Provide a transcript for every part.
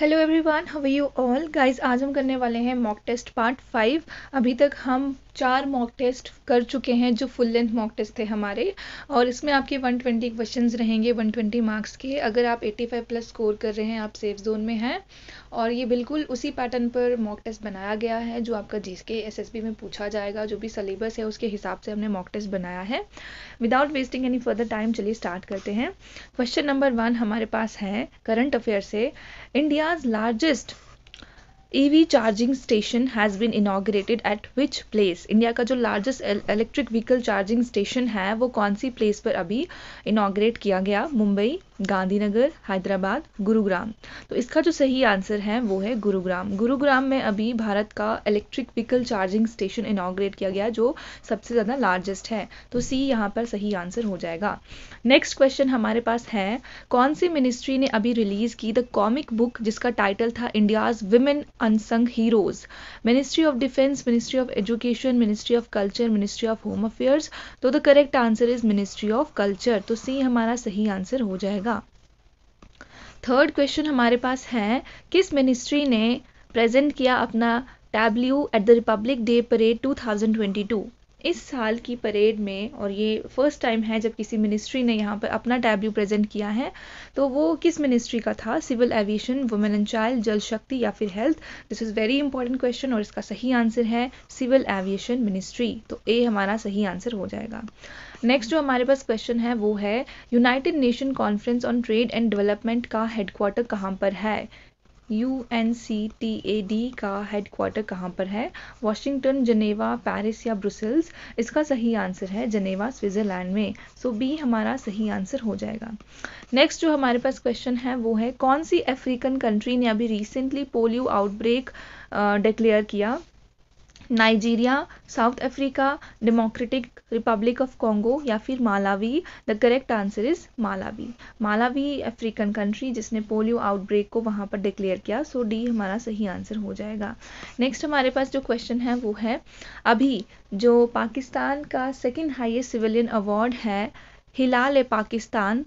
Hello everyone how you all guys आज हम करने वाले हैं मॉक टेस्ट पार्ट फाइव अभी तक हम चार मॉक टेस्ट कर चुके हैं जो फुल लेंथ मॉक टेस्ट थे हमारे और इसमें आपके 120 क्वेश्चन रहेंगे 120 मार्क्स के अगर आप 85 प्लस स्कोर कर रहे हैं आप सेफ जोन में हैं और ये बिल्कुल उसी पैटर्न पर मॉक टेस्ट बनाया गया है जो आपका जी के एस में पूछा जाएगा जो भी सलेबस है उसके हिसाब से हमने मॉक टेस्ट बनाया है without wasting any further time चलिए स्टार्ट करते हैं क्वेश्चन नंबर वन हमारे पास है करंट अफेयर से India's largest EV charging station has been inaugurated at which place India का जो largest electric vehicle charging station है वो कौन सी प्लेस पर अभी इनाग्रेट किया गया मुंबई गांधीनगर हैदराबाद गुरुग्राम तो इसका जो सही आंसर है वो है गुरुग्राम गुरुग्राम में अभी भारत का electric vehicle charging station inaugurate किया गया जो सबसे ज़्यादा लार्जेस्ट है तो सी यहाँ पर सही आंसर हो जाएगा नेक्स्ट क्वेश्चन हमारे पास है कौन सी मिनिस्ट्री ने अभी रिलीज की द कॉमिक बुक जिसका टाइटल था India's women unsung heroes ministry of defence ministry of education ministry of culture ministry of home affairs तो the correct answer is ministry of culture तो सी हमारा सही answer हो जाएगा third question हमारे पास है किस मिनिस्ट्री ने प्रेजेंट किया अपना tableau at the Republic Day parade 2022 इस साल की परेड में और ये फर्स्ट टाइम है जब किसी मिनिस्ट्री ने यहाँ पर अपना टैबल्यू प्रेजेंट किया है तो वो किस मिनिस्ट्री का था civil aviation women and child Jal Shakti या फिर health this is very important question और इसका सही आंसर है सिविल एविएशन मिनिस्ट्री तो ए हमारा सही आंसर हो जाएगा नेक्स्ट जो हमारे पास क्वेश्चन है वो है United Nation Conference on Trade and Development का हेडक्वार्टर कहाँ पर है U N C T A D का हेडक्वार्टर कहाँ पर है वॉशिंगटन जनेवा पेरिस या ब्रुसेल्स इसका सही आंसर है जनेवा स्विट्ज़रलैंड में सो so, बी हमारा सही आंसर हो जाएगा नेक्स्ट जो हमारे पास क्वेश्चन है वो है कौन सी अफ्रीकन कंट्री ने अभी रिसेंटली पोलियो आउटब्रेक डिक्लेयर किया Nigeria South Africa Democratic Republic of Congo या फिर Malawi the correct answer is Malawi Malawi African country जिसने पोलियो आउटब्रेक को वहाँ पर डिक्लेयर किया सो so डी हमारा सही आंसर हो जाएगा नेक्स्ट हमारे पास जो क्वेश्चन है वो है अभी जो पाकिस्तान का सेकेंड हाइएस्ट सिविलियन अवार्ड है हिलाल ए पाकिस्तान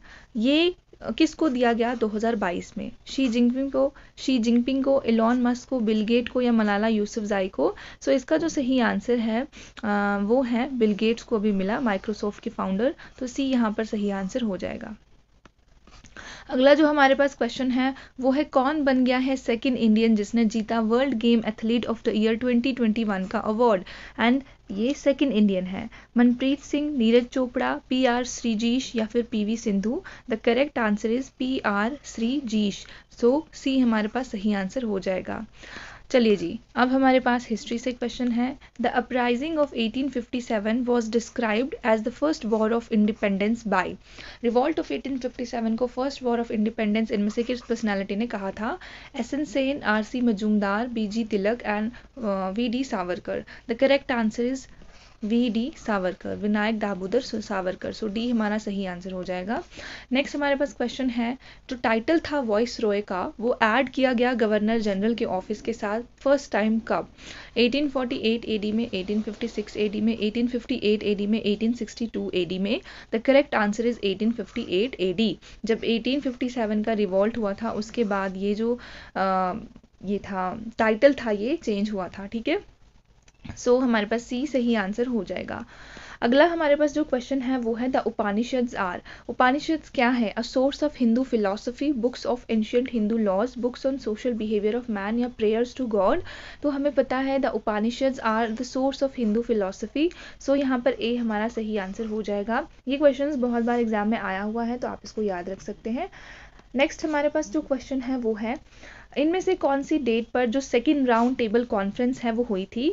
ये किसको दिया गया 2022 में शी जिनपिंग को शी जिनपिंग को एलॉन मस्क को बिल गेट को या मलाला जाई को सो so इसका जो सही आंसर है वो है बिल गेट्स को अभी मिला माइक्रोसॉफ्ट के फाउंडर तो सी यहाँ पर सही आंसर हो जाएगा अगला जो हमारे पास क्वेश्चन है वो है कौन बन गया है सेकेंड इंडियन जिसने जीता world game athlete of the year 2021 का अवार्ड एंड ये सेकेंड इंडियन है मनप्रीत सिंह नीरज चोपड़ा पी आर श्रीजीश या फिर P V Sindhu the correct answer is P R Sreejesh so C हमारे पास सही आंसर हो जाएगा चलिए जी अब हमारे पास हिस्ट्री से क्वेश्चन है the uprising of 1857 was described as the first war of independence by revolt of 1857 को फर्स्ट वॉर ऑफ इंडिपेंडेंस इनमें से किस पर्सनैलिटी ने कहा था S N Sen R C Majumdar B G Tilak and V D Savarkar the correct answer is V D Savarkar Vinayak Damodar Savarkar so D हमारा सही answer हो जाएगा नेक्स्ट हमारे पास क्वेश्चन है जो टाइटल था वॉइस रॉय का वो ऐड किया गया गवर्नर जनरल के ऑफिस के साथ फर्स्ट टाइम कब 1848 एडी में 1856 एडी में 1858 एडी में 1862 एडी में the correct answer is 1858 AD जब 1857 का रिवॉल्ट हुआ था उसके बाद ये जो आ, ये था टाइटल था ये चेंज हुआ था ठीक है सो so, हमारे पास सी सही आंसर हो जाएगा अगला हमारे पास जो क्वेश्चन है वो है द उपानिषद्स आर उपानिषद्स क्या है a source of Hindu philosophy books of ancient Hindu laws books on social behaviour of man या प्रेयर्स टू गॉड तो हमें पता है the Upanishads are the source of Hindu philosophy so यहाँ पर ए हमारा सही आंसर हो जाएगा ये क्वेश्चन बहुत बार एग्जाम में आया हुआ है तो आप इसको याद रख सकते हैं नेक्स्ट हमारे पास जो क्वेश्चन है वो है इनमें से कौन सी डेट पर जो सेकेंड राउंड टेबल कॉन्फ्रेंस है वो हुई थी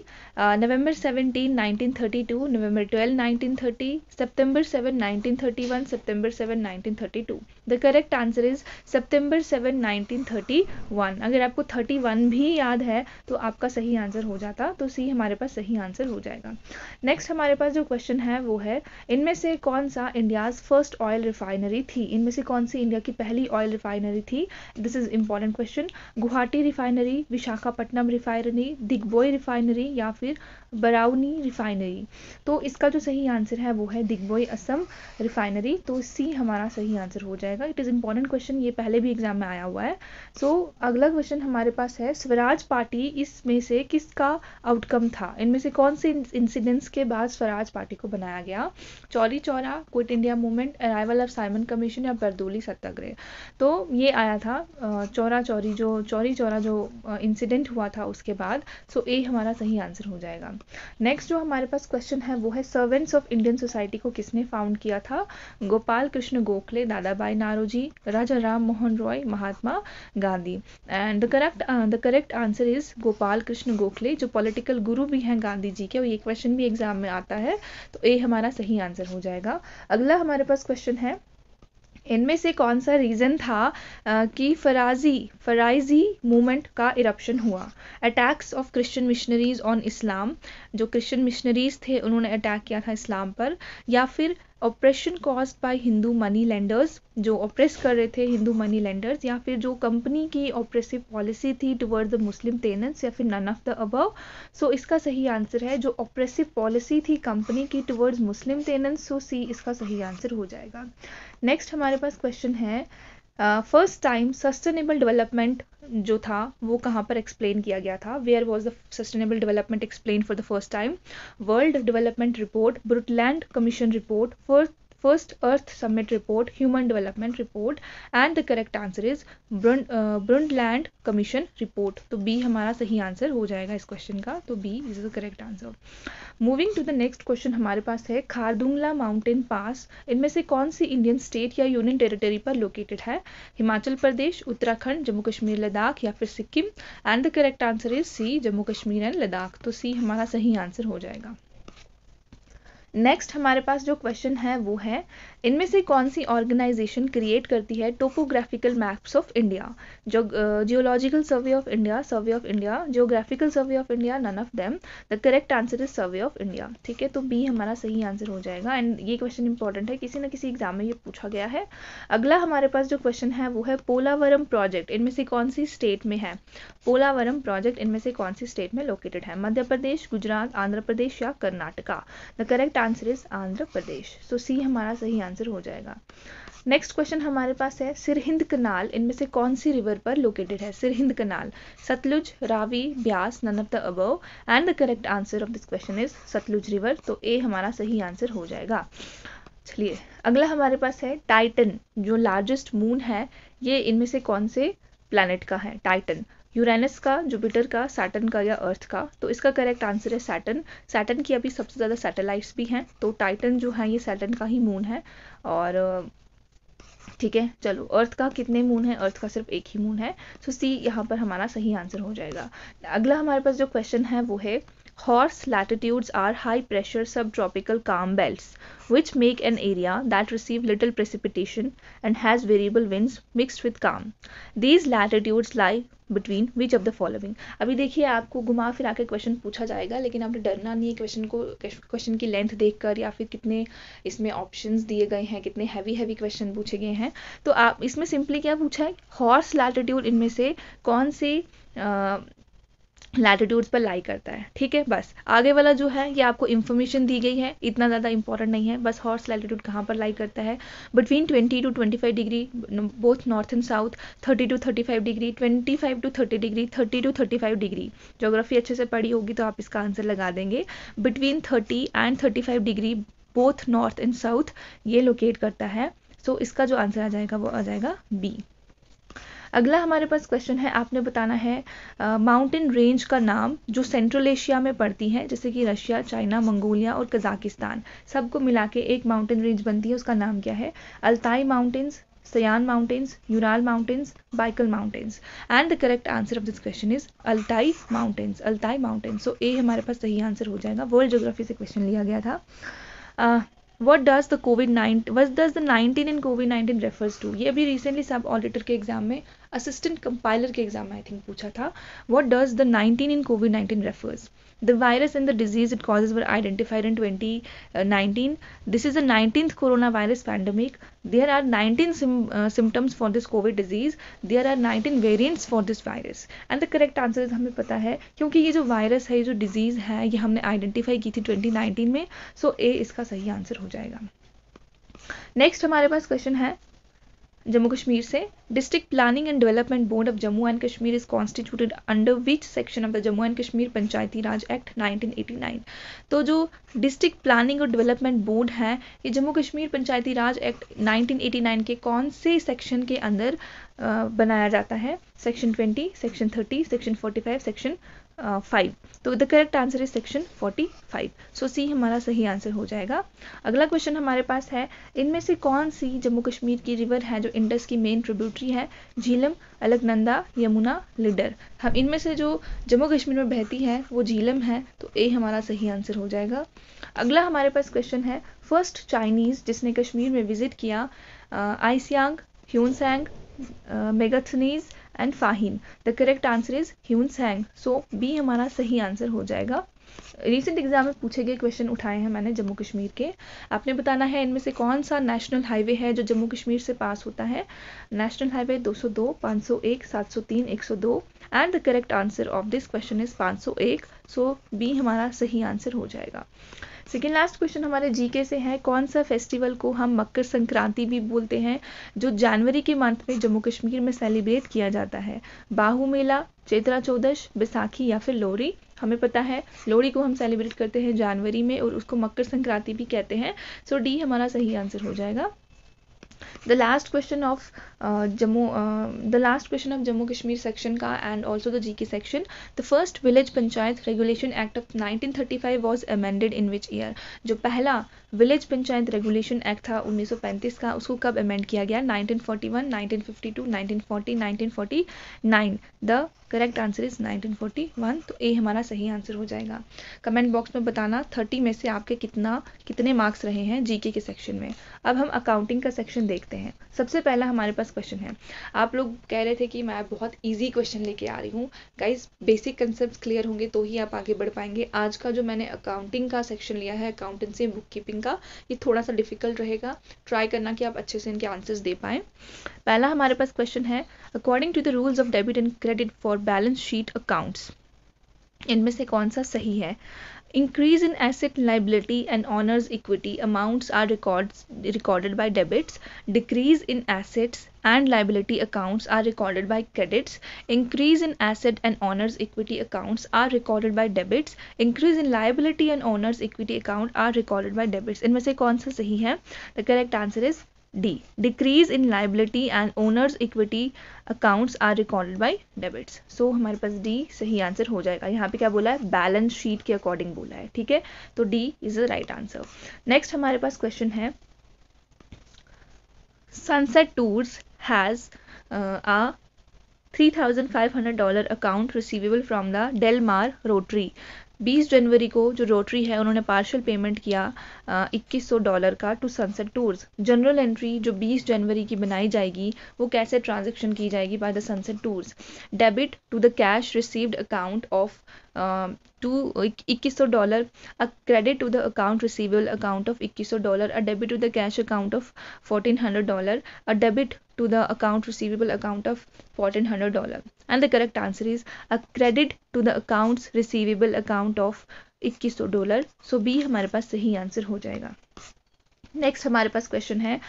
November seventeen nineteen thirty two November twelve nineteen thirty September seven nineteen thirty one September seven nineteen thirty two the correct answer is September seven nineteen thirty one अगर आपको thirty one भी याद है तो आपका सही आंसर हो जाता तो सी हमारे पास सही आंसर हो जाएगा नेक्स्ट हमारे पास जो क्वेश्चन है वो है इनमें से कौन सा इंडियाज फर्स्ट ऑयल रिफाइनरी थी इनमें से कौन सी इंडिया की पहली ऑयल रिफाइनरी थी this is important question Guwahati refinery Visakhapatnam refinery Digboi refinery या फिर बराउनी रिफाइनरी तो इसका जो सही आंसर है वो है दिग्बोई असम रिफाइनरी तो सी हमारा सही आंसर हो जाएगा इट इज़ इंपॉर्टेंट क्वेश्चन ये पहले भी एग्जाम में आया हुआ है सो so, अगला क्वेश्चन हमारे पास है स्वराज पार्टी इसमें से किसका आउटकम था इनमें से कौन से इंसिडेंट्स के बाद स्वराज पार्टी को बनाया गया Chauri Chaura Quit India movement arrival of Simon Commission या बरदोली सत्याग्रह तो ये आया था चौरा चौरी जो चौरी चौरा जो इंसिडेंट हुआ था उसके बाद सो so, ए हमारा सही आंसर हो जाएगा नेक्स्ट जो हमारे पास क्वेश्चन है वो है सर्वेंट्स ऑफ इंडियन सोसाइटी को किसने फाउंड किया था Gopal Krishna Gokhale Dadabhai Naoroji Raja Ram Mohan Roy Mahatma Gandhi and the correct the correct answer is Gopal Krishna Gokhale जो पॉलिटिकल गुरु भी हैं गांधी जी के और ये क्वेश्चन भी एग्जाम में आता है तो ए हमारा सही आंसर हो जाएगा अगला हमारे पास क्वेश्चन है इनमें से कौन सा रीज़न था कि फराजी फराइजी मूवमेंट का इरप्शन हुआ attacks of Christian missionaries on Islam जो क्रिश्चियन मिशनरीज़ थे उन्होंने अटैक किया था इस्लाम पर या फिर oppression caused by Hindu money lenders जो ऑपरेस कर रहे थे हिंदू मनी लेंडर्स या फिर जो कंपनी की ऑपरेसिव पॉलिसी थी टुवर्ड द मुस्लिम टेनेंट्स या फिर none of the above so इसका सही आंसर है जो ऑपरेसिव पॉलिसी थी कंपनी की towards Muslim tenants so C इसका सही आंसर हो जाएगा नेक्स्ट हमारे पास क्वेश्चन है फर्स्ट टाइम सस्टेनेबल डेवलपमेंट जो था वो कहाँ पर एक्सप्लेन किया गया था where was the sustainable development explain for the first time world development report ब्रुटलैंड commission report first first earth Summit report human development report and the correct answer is Brund, uh, commission report तो B हमारा सही answer हो जाएगा इस क्वेश्चन का तो B is the correct answer moving to the next question हमारे पास है खारदुंगला माउंटेन पास इनमें से कौन सी इंडियन स्टेट या यूनियन टेरिटरी पर लोकेटेड है हिमाचल प्रदेश उत्तराखंड जम्मू कश्मीर लद्दाख या फिर Sikkim and the correct answer is C Jammu Kashmir and Ladakh तो सी हमारा सही आंसर हो जाएगा नेक्स्ट हमारे पास जो क्वेश्चन है वो है इनमें से कौन सी ऑर्गेनाइजेशन क्रिएट करती है टोपोग्राफिकल मैप्स ऑफ इंडिया जो Geological Survey of India Survey of India geographical survey of India none of them the correct answer is Survey of India ठीक है तो बी हमारा सही आंसर हो जाएगा एंड ये क्वेश्चन इंपॉर्टेंट है किसी ना किसी एग्जाम में ये पूछा गया है अगला हमारे पास जो क्वेश्चन है वो है पोलावरम प्रोजेक्ट इनमें से कौन सी स्टेट में है पोलावरम प्रोजेक्ट इनमें से कौन सी स्टेट में लोकेटेड है मध्य प्रदेश गुजरात आंध्र प्रदेश या Karnataka the correct answer is Andhra Pradesh so C हमारा सही आंसर आंसर हो जाएगा नेक्स्ट क्वेश्चन हमारे पास है सिरहिंद कनाल इनमें से कौन सी रिवर पर लोकेटेड है Sirhind canal Sutlej Ravi Beas none of the above and the correct answer of this question is Sutlej river तो ए हमारा सही आंसर हो जाएगा चलिए अगला हमारे पास है टाइटन जो लार्जेस्ट मून है ये इनमें से कौन से प्लैनेट का है टाइटन यूरेनस का जुपिटर का सैटन का या अर्थ का तो इसका करेक्ट आंसर है सैटन सैटन की अभी सबसे ज़्यादा सैटेलाइट्स भी हैं तो टाइटन जो है ये सैटन का ही मून है और ठीक है चलो अर्थ का कितने मून है अर्थ का सिर्फ एक ही मून है सो सी यहाँ पर हमारा सही आंसर हो जाएगा अगला हमारे पास जो क्वेश्चन है वो है Horse latitudes are high pressure subtropical calm belts, which make an area that receive little precipitation and has variable winds mixed with calm. These latitudes lie between which of the following अभी देखिए आपको घुमा फिरा के question पूछा जाएगा लेकिन आपने डरना नहीं है क्वेश्चन को क्वेश्चन की लेंथ देखकर या फिर कितने इसमें ऑप्शंस दिए गए हैं कितने हैवी हैवी क्वेश्चन पूछे गए हैं तो आप इसमें सिंपली क्या पूछा है हॉर्स लैटिट्यूड इनमें से कौन सी लैटिट्यूड्स पर लाई करता है ठीक है बस आगे वाला जो है ये आपको इन्फॉर्मेशन दी गई है इतना ज़्यादा इंपॉर्टेंट नहीं है बस हॉर्स लैटिट्यूड कहाँ पर लाई करता है between 20 to 25 degree both north and south 30 to 35 degree 25 to 30 degree 30 to 35 degree geography अच्छे से पढ़ी होगी तो आप इसका आंसर लगा देंगे between thirty and thirty degree both north and south ये लोकेट करता है सो so, इसका जो आंसर आ जाएगा वो आ जाएगा बी अगला हमारे पास क्वेश्चन है आपने बताना है माउंटेन रेंज का नाम जो सेंट्रल एशिया में पड़ती है जैसे कि रशिया चाइना मंगोलिया और कजाकिस्तान सबको मिला के एक माउंटेन रेंज बनती है उसका नाम क्या है Altai mountains Sayan mountains Ural mountains Baikal mountains and the correct answer of this question is Altai mountains Altai mountains so A हमारे पास सही आंसर हो जाएगा वर्ल्ड जोग्राफी से क्वेश्चन लिया गया था what does the COVID nine what does the nineteen in COVID nineteen refers to ये अभी रिसेंटली सब ऑडिटर के एग्जाम में असिस्टेंट कंपाइलर के एग्जाम में आई थिंक पूछा था what does the 19 in COVID 19 refers the virus in the disease it causes were identified in 2019 this is a nineteenth corona virus pandemic there are 19 symptoms for this COVID disease there are 19 variants for this virus and the correct answer हमें पता है क्योंकि ये जो virus है ये जो disease है ये हमने आइडेंटिफाई की थी 2019 में सो so ए इसका सही आंसर हो जाएगा नेक्स्ट हमारे पास क्वेश्चन है जम्मू कश्मीर से district planning and development board of Jammu and Kashmir is constituted under which section of the Jammu and Kashmir Panchayati Raj Act 1989 तो जो डिस्ट्रिक्ट प्लानिंग और डेवलपमेंट बोर्ड है ये जम्मू कश्मीर पंचायती राज एक्ट 1989 के कौन से सेक्शन के अंदर बनाया जाता है section twenty section thirty section 45 section five तो the correct answer is section forty five so C हमारा सही आंसर हो जाएगा अगला क्वेश्चन हमारे पास है इनमें से कौन सी जम्मू कश्मीर की रिवर है जो इंडस की मेन ट्रिब्यूटरी है झीलम अलगनंदा यमुना लिडर हम इनमें से जो जम्मू कश्मीर में बहती है वो झीलम है तो ए हमारा सही आंसर हो जाएगा अगला हमारे पास क्वेश्चन है फर्स्ट चाइनीज जिसने कश्मीर में विजिट किया आइसियांग Hiuen Tsang Megasthenes and Fahien the correct answer is Hiuen Tsang so B हमारा सही आंसर हो जाएगा रिसेंट एग्जाम में पूछे गए क्वेश्चन उठाए हैं मैंने जम्मू कश्मीर के आपने बताना है इनमें से कौन सा नेशनल हाईवे है जो जम्मू कश्मीर से पास होता है national highway 202, 501, 703, 102 and the correct answer of this question is 501 so B हमारा सही आंसर हो जाएगा सेकेंड लास्ट क्वेश्चन हमारे जीके से है कौन सा फेस्टिवल को हम मकर संक्रांति भी बोलते हैं जो जनवरी के मंथ में जम्मू कश्मीर में सेलिब्रेट किया जाता है बाहू मेला चेतरा चौदश बैसाखी या फिर लोहरी हमें पता है लोहड़ी को हम सेलिब्रेट करते हैं जनवरी में और उसको मकर संक्रांति भी कहते हैं सो डी हमारा सही आंसर हो जाएगा the last question of Jammu the last question of Jammu Kashmir section का and also the G K section the first village panchayat regulation act of nineteen thirty five was amended in which year जो पहला village panchayat regulation act था 1935 का उसको कब amend किया गया 1941, 1952, 1940, 1949 the correct answer is 1941 तो ए हमारा सही आंसर हो जाएगा कमेंट बॉक्स में बताना 30 में से आपके कितना कितने मार्क्स रहे हैं जीके के सेक्शन में अब हम अकाउंटिंग का सेक्शन देखते हैं सबसे पहला हमारे पास क्वेश्चन है आप लोग कह रहे थे कि मैं बहुत ईजी क्वेश्चन लेके आ रही हूँ गाइज बेसिक कंसेप्ट क्लियर होंगे तो ही आप आगे बढ़ पाएंगे आज का जो मैंने अकाउंटिंग का सेक्शन लिया है अकाउंटेंसी बुक कीपिंग इनका ये थोड़ा सा डिफिकल्ट रहेगा ट्राई करना कि आप अच्छे से इनके आंसर्स दे पाएँ पहला हमारे पास क्वेश्चन है according to the rules of debit and credit for balance sheet accounts इनमें से कौन सा सही है increase in asset liability and owners equity amounts are record recorded by debits decrease in assets and liability accounts are recorded by credits. Increase in asset and owners equity accounts are recorded by debits. Increase in liability and owners equity account are recorded by debits. इनमें se kaun sa sahi hai? The correct answer is D. Decrease in liability and owners equity accounts are recorded by debits. So हमारे पास D सही answer हो जाएगा यहाँ पे क्या बोला है बैलेंस शीट के अकॉर्डिंग बोला है ठीक है तो D is the right answer next हमारे पास क्वेश्चन है Sunset Tours has uh, a $3,500 account receivable from the Delmar Rotary 20 जनवरी को जो रोटरी है उन्होंने पार्शल पेमेंट किया uh, इक्कीस सौ डॉलर का to Sunset Tours general entry जो 20 जनवरी की बनाई जाएगी वो कैसे ट्रांजेक्शन की जाएगी by the Sunset Tours debit to the cash received account of two इक्कीस सौ dollar a credit to the account receivable account of इक्कीस सौ dollar a debit to the cash account of fourteen hundred dollar a debit to the account receivable account of fourteen hundred dollar. and the correct answer is a credit to the accounts receivable account of इक्कीस सौ dollar so B हमारे पास सही answer हो जाएगा next हमारे पास question है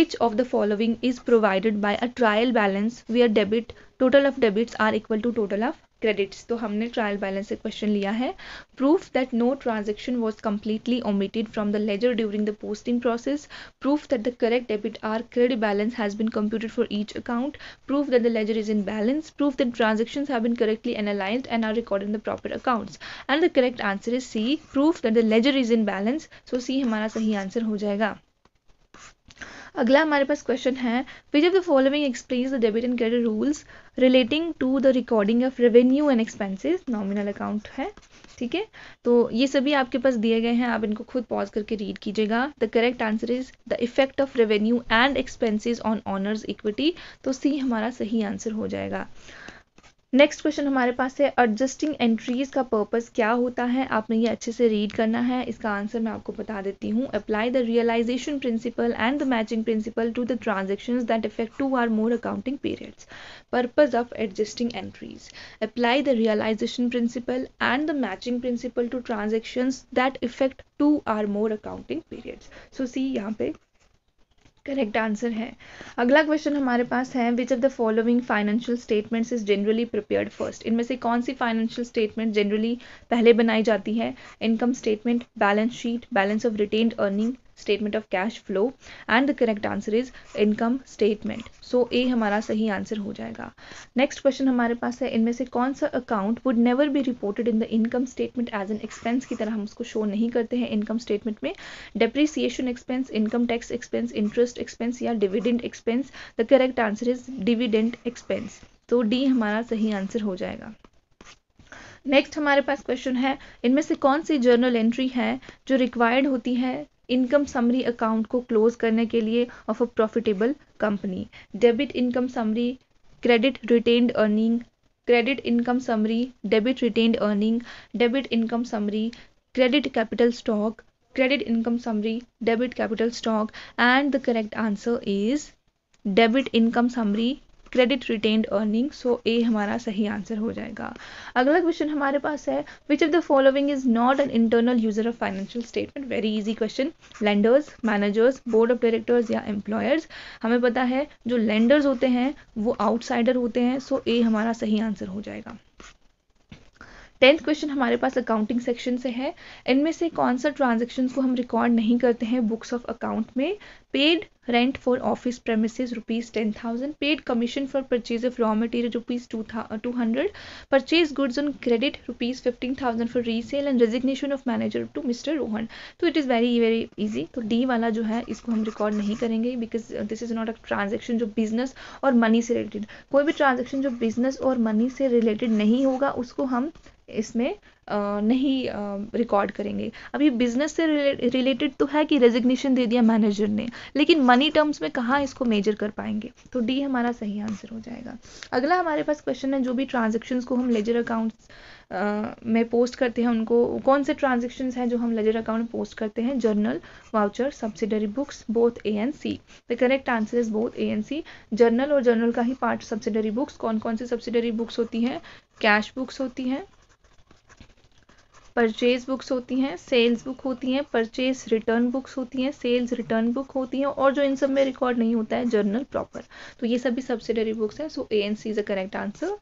which of the following is provided by a trial balance we are debit total of debits are equal to total of credits तो हमने ट्रायल बैलेंस से क्वेश्चन लिया है proof that no transaction was completely omitted from the ledger during the posting process proof that the correct debit or credit balance has been computed for each account proof that the ledger is in balance proof that transaction have been correctly analyze and are recorded in the proper accounts and the correct answer is C proof that the ledger is in balance so C हमारा सही answer हो जाएगा अगला हमारे पास question है which of the following explains the debit and credit rules relating to the recording of revenue and expenses nominal account है ठीक है तो ये सभी आपके पास दिए गए हैं आप इनको खुद पॉज करके रीड कीजिएगा the correct answer is the effect of revenue and expenses on owners equity तो सी हमारा सही आंसर हो जाएगा नेक्स्ट क्वेश्चन हमारे पास है एडजस्टिंग एंट्रीज का पर्पस क्या होता है आपने ये अच्छे से रीड करना है इसका आंसर मैं आपको बता देती हूँ apply the realization principle and the matching principle to the transaction that affect two or more accounting periods purpose of adjusting entries apply the realization principle and the matching principle to transaction that affect two or more accounting periods so C यहाँ पे correct answer है अगला question हमारे पास है which of the following financial statements is generally prepared first इनमें से कौन सी फाइनेंशियल स्टेटमेंट जनरली पहले बनाई जाती है income statement balance sheet balance of retained earning statement of cash flow and the correct answer is income statement so A हमारा सही answer हो जाएगा नेक्स्ट क्वेश्चन हमारे पास है इनमें से कौन सा account would never be reported in the income statement as an expense की तरह हम उसको शो नहीं करते हैं इनकम स्टेटमेंट में depreciation expense income tax expense interest expense या dividend expense the correct answer is dividend expense तो डी हमारा सही आंसर हो जाएगा नेक्स्ट हमारे पास क्वेश्चन है इनमें से कौन सी जर्नल एंट्री है जो रिक्वायर्ड होती है इनकम समरी अकाउंट को क्लोज करने के लिए of a profitable company debit income summary credit retained earning credit income summary debit retained earning debit income summary credit capital stock credit income summary debit capital stock and the correct answer is debit income summary credit retained earning so A हमारा सही answer हो जाएगा अगला question हमारे पास है which of the following is not an internal user of financial statement very easy question lenders managers board of directors या employers हमें पता है जो लेंडर्स होते हैं वो आउटसाइडर होते हैं सो ए हमारा सही आंसर हो जाएगा टेंथ क्वेश्चन हमारे पास अकाउंटिंग सेक्शन से है इनमें से कौन सा ट्रांजेक्शन को हम रिकॉर्ड नहीं करते हैं बुक्स ऑफ अकाउंट में paid rent for office premises rupees ten thousand paid commission for purchase of raw material rupees two two hundred purchase goods on credit rupees fifteen thousand for resale and resignation of manager to mister Rohan तो it is very very easy तो D वाला जो है इसको हम record नहीं करेंगे because this is not a transaction जो बिजनेस और मनी से रिलेटेड कोई भी ट्रांजेक्शन जो बिजनेस और मनी से रिलेटेड नहीं होगा उसको हम इसमें नहीं रिकॉर्ड करेंगे अभी बिजनेस से रिलेटेड तो है कि रेजिग्नेशन दे दिया मैनेजर ने लेकिन मनी टर्म्स में कहाँ इसको मेजर कर पाएंगे तो डी हमारा सही आंसर हो जाएगा अगला हमारे पास क्वेश्चन है जो भी ट्रांजेक्शन को हम लेजर अकाउंट्स में पोस्ट करते हैं उनको कौन से ट्रांजेक्शन हैं जो हम लेजर अकाउंट में पोस्ट करते हैं journal voucher subsidiary books both A and C the correct answer is both A and C journal और जर्नल का ही पार्ट सब्सिडरी बुक्स कौन कौन सी सब्सिडरी बुक्स होती हैं कैश बुक्स होती हैं परचेज बुक्स होती हैं सेल्स बुक होती हैं परचेज रिटर्न बुक्स होती हैं सेल्स रिटर्न बुक होती हैं और जो इन सब में रिकॉर्ड नहीं होता है जर्नल प्रॉपर तो ये सभी सब्सिडरी बुक्स हैं so A and C is a correct answer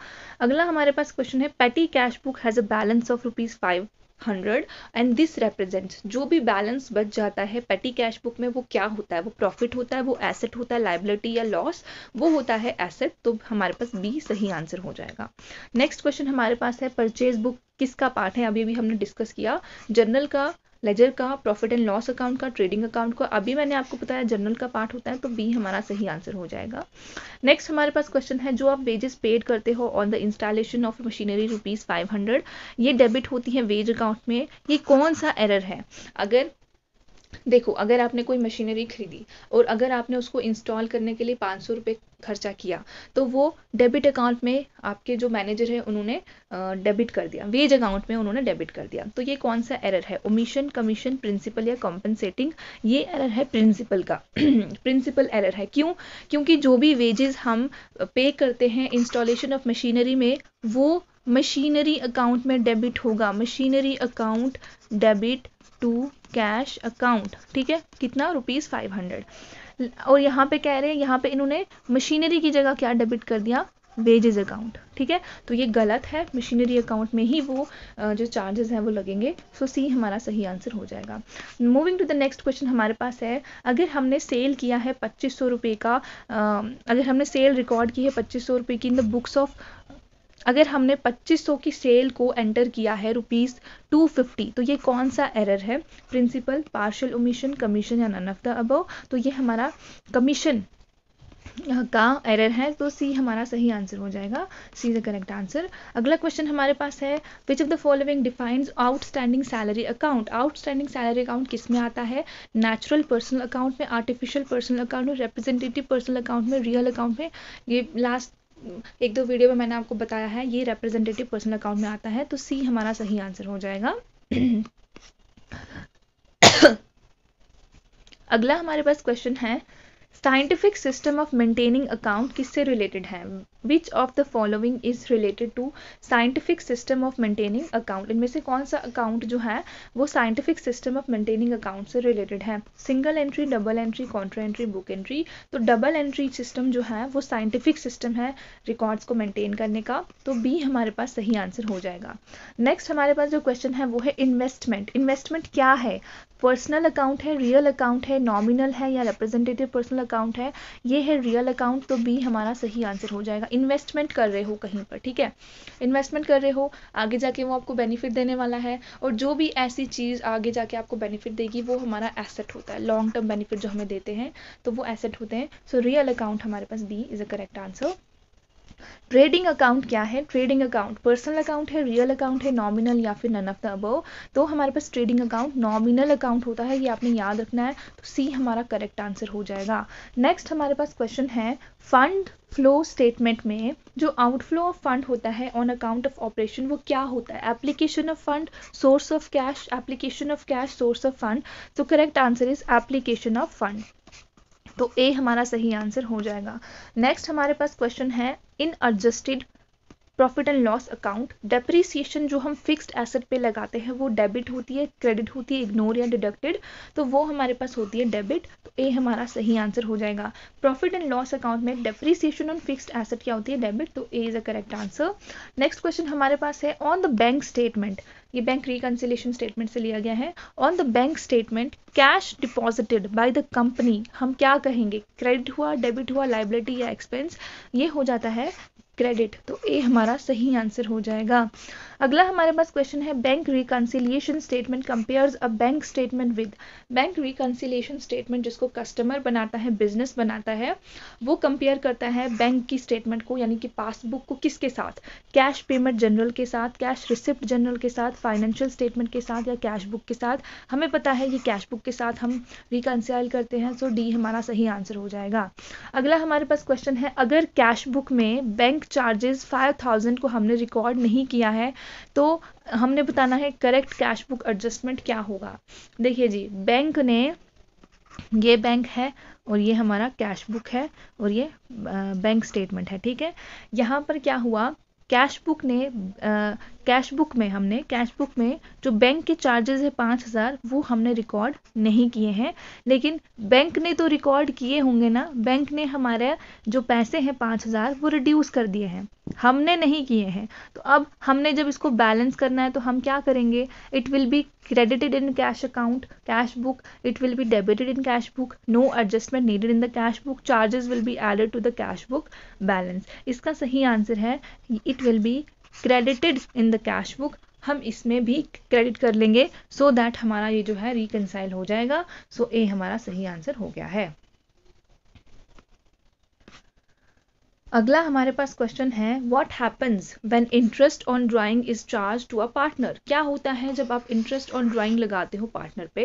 अगला हमारे पास क्वेश्चन है petty cash book has a balance of rupees five hundred and this represents जो भी बैलेंस बच जाता है पेटी कैश बुक में वो क्या होता है वो प्रॉफिट होता है वो एसेट होता है लाइबिलिटी या लॉस वो होता है एसेट तो हमारे पास बी सही आंसर हो जाएगा नेक्स्ट क्वेश्चन हमारे पास है परचेज बुक किसका पार्ट है अभी अभी हमने डिस्कस किया जर्नल का लेजर का प्रॉफिट एंड लॉस अकाउंट का ट्रेडिंग अकाउंट का अभी मैंने आपको बताया जर्नल का पार्ट होता है तो बी हमारा सही आंसर हो जाएगा नेक्स्ट हमारे पास क्वेश्चन है जो आप वेजेस पेड करते हो on the installation of machinery rupees five ये डेबिट होती है वेज अकाउंट में ये कौन सा एरर है अगर देखो अगर आपने कोई मशीनरी खरीदी और अगर आपने उसको इंस्टॉल करने के लिए पाँच सौ रुपये खर्चा किया तो वो डेबिट अकाउंट में आपके जो मैनेजर है उन्होंने डेबिट कर दिया वेज अकाउंट में उन्होंने डेबिट कर दिया तो ये कौन सा एरर है ओमिशन कमीशन प्रिंसिपल या कॉम्पनसेटिंग ये एरर है प्रिंसिपल का प्रिंसिपल एरर है क्यों क्योंकि जो भी वेजेस हम पे करते हैं इंस्टॉलेशन ऑफ मशीनरी में वो मशीनरी अकाउंट में डेबिट होगा machinery account debit to cash account ठीक है कितना रुपीज़ फाइव हंड्रेड और यहाँ पे कह रहे हैं यहाँ पे इन्होंने मशीनरी की जगह क्या डेबिट कर दिया वेजेज अकाउंट ठीक है तो ये गलत है मशीनरी अकाउंट में ही वो जो चार्जेस हैं वो लगेंगे सो सी हमारा सही आंसर हो जाएगा moving to the next question हमारे पास है अगर हमने सेल किया है पच्चीस सौ रुपये का अगर हमने सेल रिकॉर्ड की है पच्चीस सौ रुपये की इन द बुक्स ऑफ अगर हमने 2500 की सेल को एंटर किया है रुपीज़ टू तो ये कौन सा एरर है प्रिंसिपल पार्शल ओमिशन कमीशन या नन ऑफ द अबव तो ये हमारा कमीशन का एरर है तो सी हमारा सही आंसर हो जाएगा सी द करेक्ट आंसर अगला क्वेश्चन हमारे पास है which of the following defines outstanding salary account outstanding salary account किस में आता है नेचुरल पर्सनल अकाउंट में आर्टिफिशियल पर्सनल अकाउंट में रिप्रेजेंटेटिव पर्सनल अकाउंट में रियल अकाउंट में ये लास्ट एक दो वीडियो में मैंने आपको बताया है ये रिप्रेजेंटेटिव पर्सनल अकाउंट में आता है तो सी हमारा सही आंसर हो जाएगा अगला हमारे पास क्वेश्चन है scientific system of maintaining account किससे रिलेटेड है which of the following is related to scientific system of maintaining account इनमें से कौन सा अकाउंट जो है वो scientific system of maintaining account से रिलेटेड है single entry double entry contra entry book entry तो डबल एंट्री सिस्टम जो है वो साइंटिफिक सिस्टम है रिकॉर्ड्स को मेंटेन करने का तो बी हमारे पास सही आंसर हो जाएगा नेक्स्ट हमारे पास जो क्वेश्चन है वो है इन्वेस्टमेंट इन्वेस्टमेंट क्या है पर्सनल अकाउंट है रियल अकाउंट है नॉमिनल है या रिप्रेजेंटेटिव पर्सनल अकाउंट है ये है रियल अकाउंट तो बी हमारा सही आंसर हो जाएगा इन्वेस्टमेंट कर रहे हो कहीं पर ठीक है इन्वेस्टमेंट कर रहे हो आगे जाके वो आपको बेनिफिट देने वाला है और जो भी ऐसी चीज़ आगे जाके आपको बेनिफिट देगी वो हमारा एसेट होता है लॉन्ग टर्म बेनिफिट जो हमें देते हैं तो वो एसेट होते हैं सो रियल अकाउंट हमारे पास B is a correct answer trading account क्या है ट्रेडिंग अकाउंट पर्सनल अकाउंट है रियल अकाउंट है नॉमिनल या फिर नन ऑफ द अबव तो हमारे पास ट्रेडिंग अकाउंट नॉमिनल अकाउंट होता है ये आपने याद रखना है तो सी हमारा करेक्ट आंसर हो जाएगा नेक्स्ट हमारे पास क्वेश्चन है फंड फ्लो स्टेटमेंट में जो आउटफ्लो ऑफ फंड होता है ऑन अकाउंट ऑफ ऑपरेशन वो क्या होता है application of fund source of cash application of cash source of fund तो correct answer is application of fund तो ए हमारा सही आंसर हो जाएगा नेक्स्ट हमारे पास क्वेश्चन है in adjusted profit and loss account depreciation जो हम फिक्स्ड एसेट पे लगाते हैं वो डेबिट होती है क्रेडिट होती है इग्नोर या डिडक्टेड तो वो हमारे पास होती है डेबिट तो ए हमारा सही आंसर हो जाएगा प्रॉफिट एंड लॉस अकाउंट में डेप्रिसिएशन ऑन फिक्स्ड एसेट क्या होती है डेबिट तो A is a correct answer next question हमारे पास है ऑन द बैंक स्टेटमेंट ये बैंक रिकन्सिलेशन स्टेटमेंट से लिया गया है on the bank statement cash deposited by the company हम क्या कहेंगे क्रेडिट हुआ डेबिट हुआ लाइबिलिटी या एक्सपेंस ये हो जाता है क्रेडिट तो ए हमारा सही आंसर हो जाएगा अगला हमारे पास क्वेश्चन है bank reconciliation statement compares a bank statement with bank reconciliation statement जिसको कस्टमर बनाता है बिजनेस बनाता है वो कंपेयर करता है बैंक की स्टेटमेंट को यानी कि पासबुक को किसके साथ कैश पेमेंट जनरल के साथ कैश रिसिप्ट जनरल के साथ फाइनेंशियल स्टेटमेंट के साथ या कैश बुक के साथ हमें पता है कि कैश बुक के साथ हम रिकन्सिल करते हैं सो डी हमारा सही आंसर हो जाएगा अगला हमारे पास क्वेश्चन है अगर कैश बुक में बैंक चार्जेस फाइव थाउजेंड को हमने रिकॉर्ड नहीं किया है तो हमने बताना है करेक्ट कैश बुक एडजस्टमेंट क्या होगा देखिए जी बैंक ने ये बैंक है और ये हमारा कैश बुक है और ये बैंक स्टेटमेंट है ठीक है यहाँ पर क्या हुआ कैश बुक ने कैश बुक में हमने कैश बुक में जो बैंक के चार्जेस है पाँच हज़ार वो हमने रिकॉर्ड नहीं किए हैं लेकिन बैंक ने तो रिकॉर्ड किए होंगे ना बैंक ने हमारे जो पैसे हैं पाँच हज़ार वो रिड्यूस कर दिए हैं हमने नहीं किए हैं तो अब हमने जब इसको बैलेंस करना है तो हम क्या करेंगे it will be credited in cash account cash book it will be debited in cash book no adjustment needed in the cash book charges will be added to the cash book balance इसका सही answer है it will be credited in the cash book हम इसमें भी credit कर लेंगे सो so that हमारा ये जो है रिकनसाइल हो जाएगा सो so ए हमारा सही आंसर हो गया है अगला हमारे पास क्वेश्चन है what happens when interest on drawing is charge to a partner क्या होता है जब आप इंटरेस्ट ऑन ड्राइंग लगाते हो पार्टनर पे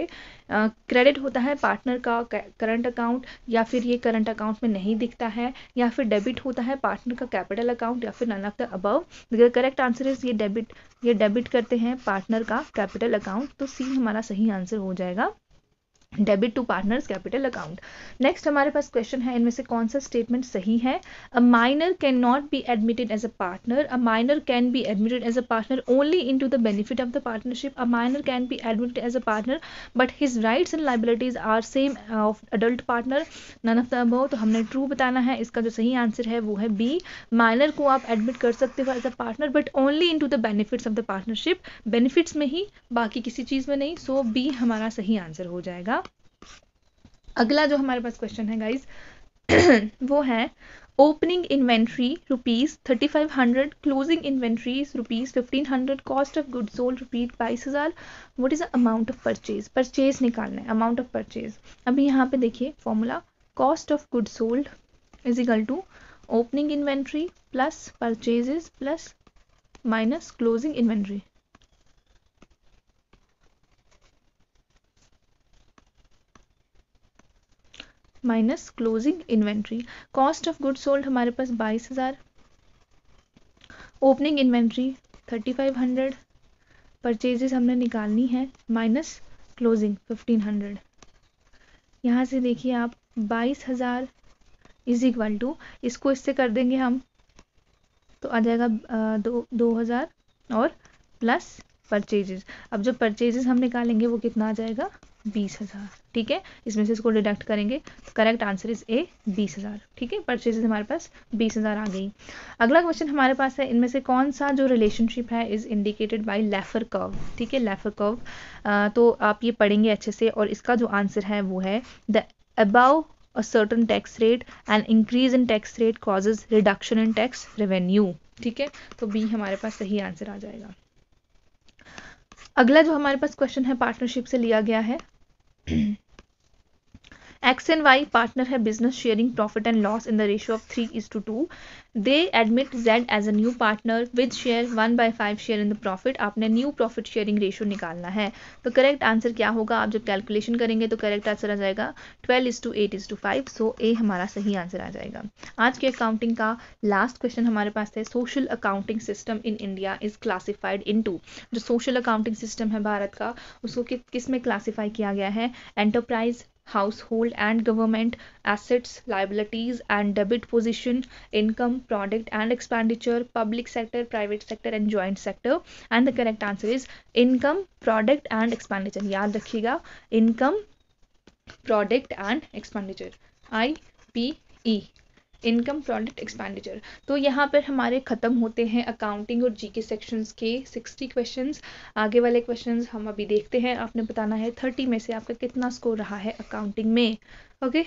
क्रेडिट uh, होता है पार्टनर का करंट अकाउंट या फिर ये करंट अकाउंट में नहीं दिखता है या फिर डेबिट होता है पार्टनर का कैपिटल अकाउंट या फिर none of the above correct answer is ये डेबिट ये डेबिट करते हैं पार्टनर का कैपिटल अकाउंट तो सी हमारा सही आंसर हो जाएगा debit to partners capital account next हमारे पास क्वेश्चन है इनमें से कौन सा स्टेटमेंट सही है a minor can not be admitted as a partner a minor can be admitted as a partner only in to the benefit of the partnership a minor can be admitted as a partner but his rights and liabilities are same of adult partner none of the अब तो हमने true बताना है इसका जो सही answer है वो है बी माइनर को आप एडमिट कर सकते हो as a partner but only in to the benefits of the partnership benefits में ही बाकी किसी चीज़ में नहीं सो so बी हमारा सही आंसर हो जाएगा अगला जो हमारे पास क्वेश्चन है गाइज वो है opening inventory rupees thirty five hundred closing inventories rupees fifteen hundred cost of good sold rupees बाईस हज़ार what is amount of purchase purchase निकालना है अमाउंट ऑफ परचेज अभी यहाँ पे देखिए formula cost of good sold is equal to opening inventory plus purchases plus minus closing inventory minus closing inventory cost of good sold हमारे पास बाईस हज़ार opening inventory thirty five hundred purchases हमने निकालनी है माइनस क्लोजिंग फिफ्टीन हंड्रेड यहाँ से देखिए आप बाईस हज़ार इज इक्वल टू इसको इससे कर देंगे हम तो आ जाएगा दो दो हज़ार और प्लस परचेजेस अब जो परचेजेस हम निकालेंगे वो कितना आ जाएगा बीस हज़ार ठीक है इसमें से इसको डिडक्ट करेंगे करेक्ट आंसर इज ए बीस हज़ार ठीक है परचेजेज हमारे पास बीस हज़ार आ गई अगला क्वेश्चन हमारे पास है इनमें से कौन सा जो रिलेशनशिप है is indicated by Laffer curve ठीक है लेफर कर्व तो आप ये पढ़ेंगे अच्छे से और इसका जो आंसर है वो है the above a certain tax rate and increase in tax rate causes reduction in tax revenue ठीक है तो बी हमारे पास सही आंसर आ जाएगा अगला जो हमारे पास क्वेश्चन है पार्टनरशिप से लिया गया है एक्स एंड वाई पार्टनर है business sharing profit and loss in the ratio of three is to two they admit Z as a new partner with share one by five share in the profit आपने new profit sharing ratio निकालना है तो correct answer क्या होगा आप जब calculation करेंगे तो करेक्ट आंसर आ जाएगा twelve is to eight is to five so A हमारा सही आंसर आ जाएगा आज के अकाउंटिंग का लास्ट क्वेश्चन हमारे पास है social accounting system in India is classified into जो सोशल अकाउंटिंग सिस्टम है भारत का उसको कि, किस में क्लासीफाई किया गया है enterprise household and government assets liabilities and debit position income product and expenditure public sector private sector and joint sector and the correct answer is income product and expenditure याद रखिएगा income product and expenditure IPE income product expenditure तो यहाँ पर हमारे ख़त्म होते हैं accounting और जीके सेक्शंस के 60 क्वेश्चंस आगे वाले क्वेश्चंस हम अभी देखते हैं आपने बताना है 30 में से आपका कितना स्कोर रहा है अकाउंटिंग में ओके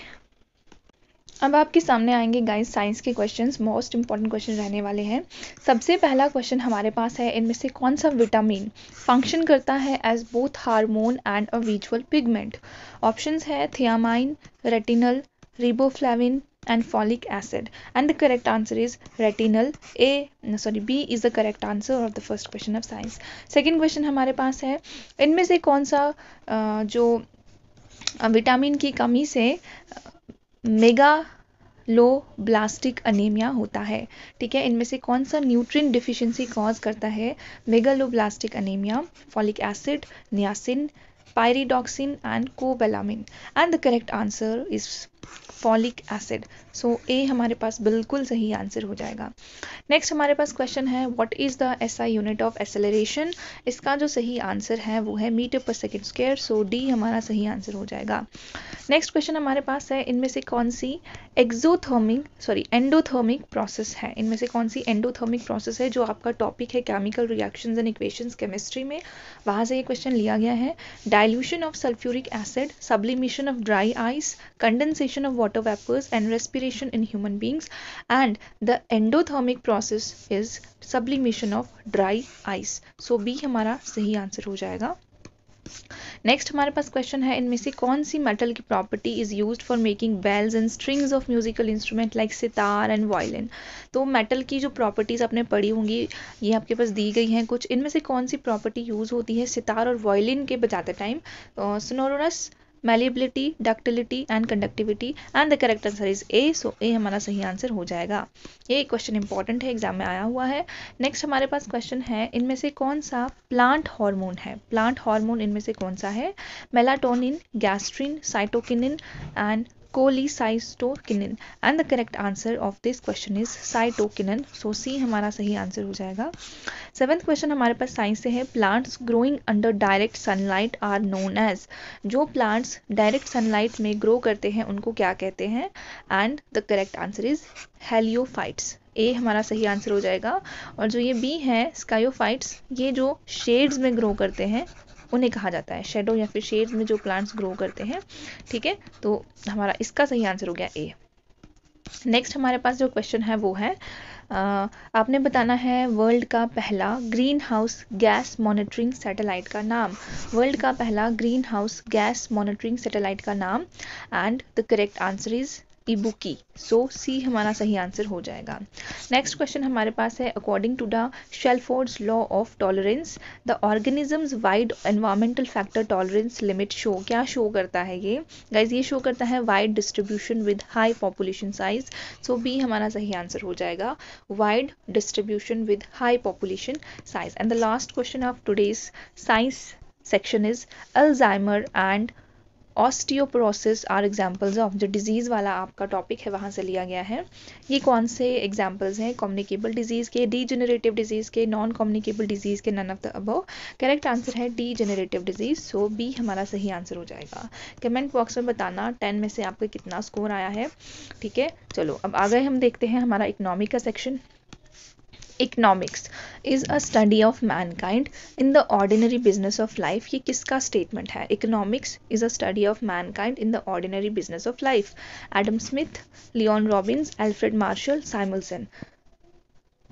अब आपके सामने आएंगे गाइस साइंस के क्वेश्चंस मोस्ट इंपॉर्टेंट क्वेश्चन रहने वाले हैं सबसे पहला क्वेश्चन हमारे पास है इनमें से कौन सा विटामिन फंक्शन करता है as both hormone and a visual pigment options है thiamine retinal riboflavin and folic acid and the correct answer is retinal a no, sorry b is the correct answer of the first question of science second question हमारे पास है इनमें से कौन सा जो vitamin की कमी से mega लो ब्लास्टिक अनीमिया होता है ठीक है इनमें से कौन सा न्यूट्रिन डिफिशियंसी कॉज करता है megaloblastic anaemia folic acid niacin pyridoxine and cobalamin and the correct answer is folic acid so A हमारे पास बिल्कुल सही आंसर हो जाएगा नेक्स्ट हमारे पास क्वेश्चन है what is the SI unit of acceleration इसका जो सही आंसर है वो है मीटर पर सेकेंड स्क्वेयर सो डी हमारा सही आंसर हो जाएगा नेक्स्ट क्वेश्चन हमारे पास है इनमें से कौन सी एक्जोथर्मिक सॉरी एंडोथर्मिक प्रोसेस है इनमें से कौन सी एंडोथर्मिक प्रोसेस है जो आपका टॉपिक है chemical reaction and equation chemistry में वहाँ से ये क्वेश्चन लिया गया है dilution of sulphuric acid sublimation of dry ice condensation accumulation of water vapors and respiration in human beings and the endothermic process is sublimation of dry ice so b हमारा सही answer हो जाएगा next हमारे पास question है इनमें से कौन सी मेटल की property is use for making bells and strings of musical instrument like sitar and violin तो मेटल की जो प्रॉपर्टीज़ आपने पढ़ी होंगी ये आपके पास दी गई हैं कुछ इनमें से कौन सी प्रॉपर्टी यूज़ होती है सितार और वायलिन के बजाते time sonorous uh, malleability ductility and conductivity and the correct answer is A so A हमारा सही आंसर हो जाएगा ये क्वेश्चन इंपॉर्टेंट है एग्जाम में आया हुआ है नेक्स्ट हमारे पास क्वेश्चन है इनमें से कौन सा प्लांट हार्मोन है प्लांट हार्मोन इनमें से कौन सा है melatonin gastrin cytokinin and chole cholecystokinin and the correct answer of this question is cytokinin so C हमारा सही आंसर हो जाएगा सेवेंथ क्वेश्चन हमारे पास साइंस से है plants growing under direct sunlight are known as जो प्लांट्स डायरेक्ट सनलाइट में grow करते हैं उनको क्या कहते हैं and the correct answer is heliophytes A हमारा सही आंसर हो जाएगा और जो ये बी है स्कायोफाइट्स ये जो शेड्स में ग्रो करते हैं उन्हें कहा जाता है शेडो या फिर शेड में जो प्लांट्स ग्रो करते हैं ठीक है तो हमारा इसका सही आंसर हो गया ए नेक्स्ट हमारे पास जो क्वेश्चन है वो है आपने बताना है वर्ल्ड का पहला green house gas monitoring satellite का नाम वर्ल्ड का पहला green house gas monitoring satellite का नाम and the correct answer is Ibuki so C हमारा सही आंसर हो जाएगा नेक्स्ट क्वेश्चन हमारे पास है according to the Shelford's law of tolerance the organisms wide environmental factor tolerance limit show क्या शो करता है ये गाइज ये शो करता है wide distribution with high population size so B हमारा सही आंसर हो जाएगा wide distribution with high population size and the last question of today's science section is Alzheimer and osteoporosis are examples of जो disease वाला आपका topic है वहाँ से लिया गया है ये कौन से एग्जाम्पल्स हैं कम्युनिकेबल डिजीज़ के जेनरेटिव डिजीज़ के नॉन कम्युनिकेबल डिजीज़ के none of the above correct answer है डीजनरेटिव डिजीज़ सो बी हमारा सही आंसर हो जाएगा कमेंट बॉक्स में बताना टेन में से आपका कितना स्कोर आया है ठीक है चलो अब आगे हम देखते हैं हमारा इकनॉमिक का section economics is a study of mankind in the ordinary business of life ये किसका स्टेटमेंट है economics is a study of mankind in the ordinary business of life Adam Smith Lionel Robbins Alfred Marshall Samuelson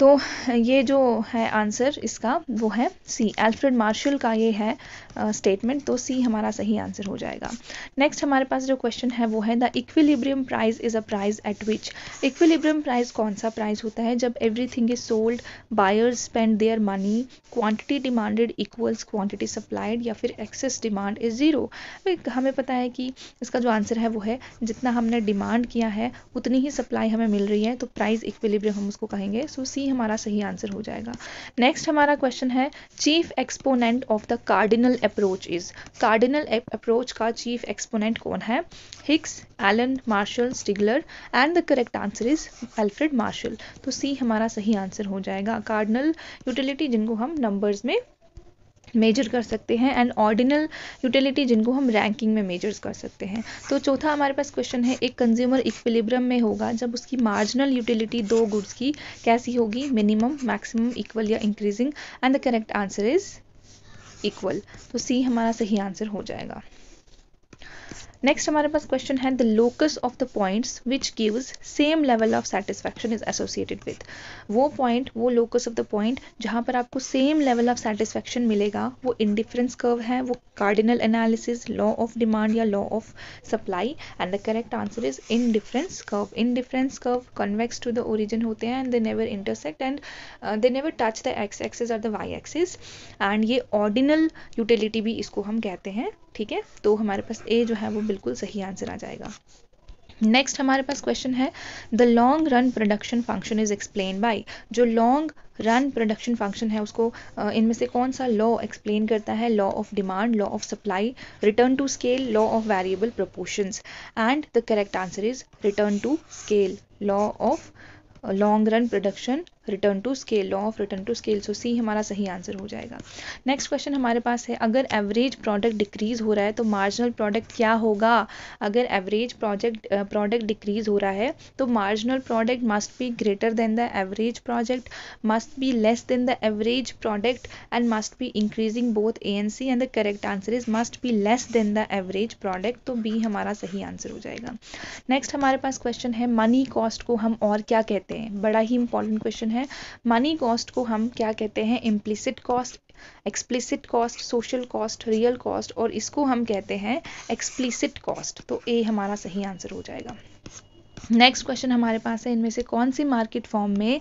तो ये जो है answer इसका वो है सी एल्फ्रेड मार्शल का ये है स्टेटमेंट uh, तो सी हमारा सही आंसर हो जाएगा नेक्स्ट हमारे पास जो क्वेश्चन है वो है the equilibrium price is a price at which equilibrium price कौन सा प्राइज होता है जब everything is sold buyers spend their money quantity demanded equals quantity supplied या फिर एक्सेस डिमांड इज ज़ीरो हमें पता है कि इसका जो आंसर है वो है जितना हमने डिमांड किया है उतनी ही सप्लाई हमें मिल रही है तो प्राइस इक्विलिब्रियम हम उसको कहेंगे सो so, सी हमारा सही आंसर हो जाएगा नेक्स्ट हमारा क्वेश्चन है chief exponent of the cardinal approach is cardinal approach का चीफ एक्सपोनेंट कौन है Hicks Allen Marshall Stigler and the correct answer is Alfred Marshall तो सी हमारा सही आंसर हो जाएगा कार्डिनल यूटिलिटी जिनको हम नंबर्स में मेजर कर सकते हैं एंड ऑर्डिनल यूटिलिटी जिनको हम रैंकिंग में मेजर्स कर सकते हैं तो चौथा हमारे पास क्वेश्चन है एक कंज्यूमर इक्विलिब्रम में होगा जब उसकी मार्जिनल यूटिलिटी दो गुड्स की कैसी होगी मिनिमम मैक्सिमम इक्वल या increasing and the correct answer is equal तो सी हमारा सही आंसर हो जाएगा नेक्स्ट हमारे पास क्वेश्चन है the locus of the points which gives same level of satisfaction is associated with वो पॉइंट वो लोकस ऑफ द पॉइंट जहाँ पर आपको सेम लेवल ऑफ सेटिस्फैक्शन मिलेगा वो इंडिफरेंस कर्व है वो cardinal analysis law of demand या law of supply and the correct answer is indifference curve indifference curve convex to the origin होते हैं and they never intersect and they never touch the X axis और the Y axes and ये ordinal utility भी इसको हम कहते हैं ठीक है तो हमारे पास ए जो है वो बिल्कुल सही आंसर आ जाएगा नेक्स्ट हमारे पास क्वेश्चन है the long run production function is explain by जो लॉन्ग रन प्रोडक्शन फंक्शन है उसको इनमें से कौन सा लॉ एक्सप्लेन करता है law of demand law of supply return to scale law of variable proportions and the correct answer is return to scale law of long run production return to scale law of return to scale so C हमारा सही answer हो जाएगा next question हमारे पास है अगर average product decrease हो रहा है तो मार्जिनल प्रोडक्ट क्या होगा अगर एवरेज प्रोजेक्ट प्रोडक्ट डिक्रीज हो रहा है तो marginal product must be greater than the average project must be less than the average product and must be increasing both A and C and the correct answer is must be less than the average product तो B हमारा सही answer हो जाएगा next हमारे पास question है money cost को हम और क्या कहते हैं बड़ा ही इंपॉर्टेंट क्वेश्चन क्वेश्चन है मनी कॉस्ट को हम क्या कहते हैं implicit cost explicit cost social cost real cost और इसको हम कहते हैं एक्सप्लिसिट कॉस्ट तो ए हमारा सही आंसर हो जाएगा नेक्स्ट क्वेश्चन हमारे पास है इनमें से कौन सी मार्केट फॉर्म में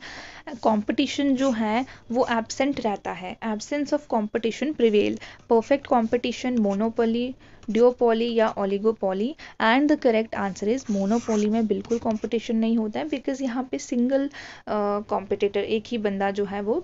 कंपटीशन जो है वो एबसेंट रहता है absence of competition prevail perfect competition monopoly duopoly या oligopoly and the correct answer is monopoly में बिल्कुल कॉम्पिटिशन नहीं होता है बिकॉज यहाँ पे सिंगल कॉम्पिटिटर एक ही बंदा जो है वो